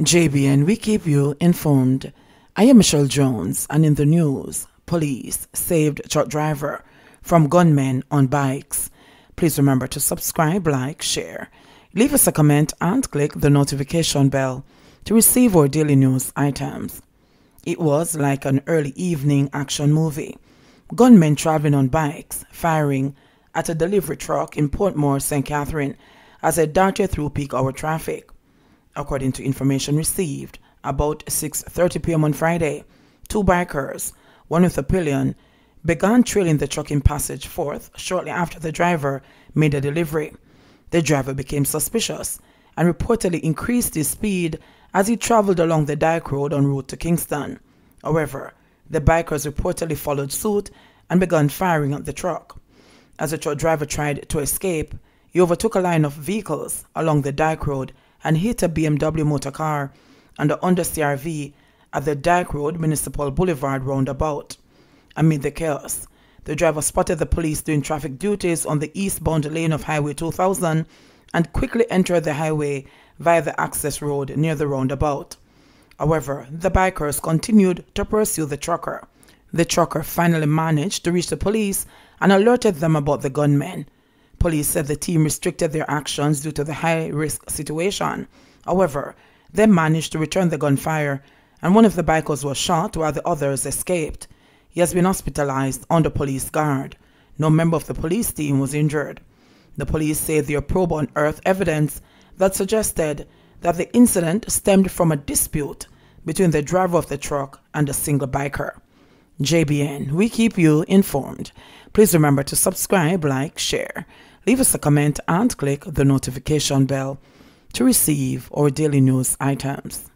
JBN, we keep you informed. I am Michelle Jones, and in the news, police saved truck driver from gunmen on bikes. Please remember to subscribe, like, share, leave us a comment, and click the notification bell to receive our daily news items. It was like an early evening action movie. Gunmen traveling on bikes, firing at a delivery truck in Portmore, St. Catherine, as it darted through peak hour traffic according to information received, about 6.30 p.m. on Friday, two bikers, one with a pillion, began trailing the truck in passage forth shortly after the driver made a delivery. The driver became suspicious and reportedly increased his speed as he traveled along the Dyke Road en route to Kingston. However, the bikers reportedly followed suit and began firing at the truck. As the truck driver tried to escape, he overtook a line of vehicles along the Dyke Road and hit a BMW motor car and the Honda CRV at the Dyke Road Municipal Boulevard roundabout. Amid the chaos, the driver spotted the police doing traffic duties on the eastbound lane of Highway 2000 and quickly entered the highway via the access road near the roundabout. However, the bikers continued to pursue the trucker. The trucker finally managed to reach the police and alerted them about the gunman. Police said the team restricted their actions due to the high risk situation. However, they managed to return the gunfire, and one of the bikers was shot while the others escaped. He has been hospitalized under police guard. No member of the police team was injured. The police say their probe earth evidence that suggested that the incident stemmed from a dispute between the driver of the truck and a single biker. JBN, we keep you informed. Please remember to subscribe, like, share leave us a comment and click the notification bell to receive our daily news items.